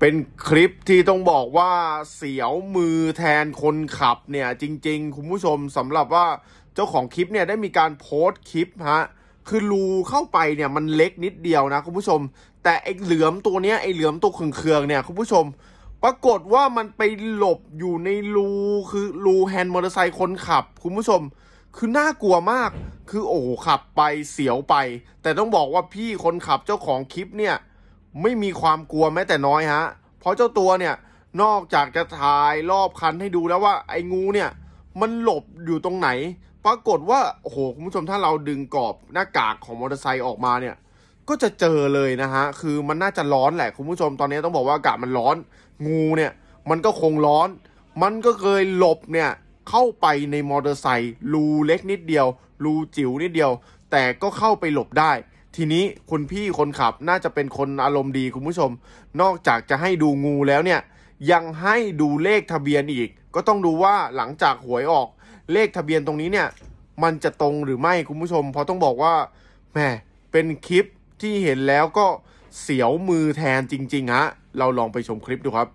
เป็นคลิปที่ต้องบอกว่าเสียวมือแทนคนขับเนี่ยจริงๆคุณผู้ชมสำหรับว่าเจ้าของคลิปเนี่ยได้มีการโพสต์คลิปฮะคือรูเข้าไปเนี่ย มันเล็กนิดเดียวนะคุณผู้ชม แต่ไอ้เหลือมตัวเนี้ยไอ้เหลือมตัวเครืองเนี่ยคุณผู้ชมปรากฏว่ามันไปหลบอยู่ในรูคือรูแฮนด์มอเตอร์ไซค์คนขับคุณผู้ชมคือน่ากลัวมากคือโอ้ขับไปเสียวไป แต่ต้องบอกว่าพี่คนขับเจ้าของคลิปเนี่ยไม่มีความกลัวแม้แต่น้อยฮะ เพราะเจ้าตัวเนี่ย นอกจากจะถ่ายรอบคันให้ดูแล้วว่าไอ้งูเนี่ย มันหลบอยู่ตรงไหน ปรากฏว่า โอ้โห คุณผู้ชมถ้าเราดึงกรอบหน้ากากของมอเตอร์ไซค์ออกมาเนี่ย ก็จะเจอเลยนะฮะ คือมันน่าจะร้อนแหละ คุณผู้ชมตอนนี้ต้องบอกว่าอากาศมันร้อน งูเนี่ย มันก็คงร้อน มันก็เคยหลบเนี่ยเข้าไปในมอเตอร์ไซค์รูเล็กนิดเดียวรูจิ๋วนิดเดียว แต่ก็เข้าไปหลบได้ทีนี้คุณพี่คนขับน่าจะเป็นคนอารมณ์ดีคุณผู้ชม นอกจากจะให้ดูงูแล้วเนี่ยยังให้ดูเลขทะเบียนอีกก็ต้องดูว่าหลังจากหวยออก เลขทะเบียนตรงนี้เนี่ย มันจะตรงหรือไม่คุณผู้ชมเพราะต้องบอกว่าแหมเป็นคลิปที่เห็นแล้วก็เสียวมือแทนจริงๆฮะเราลองไปชมคลิปดูครับ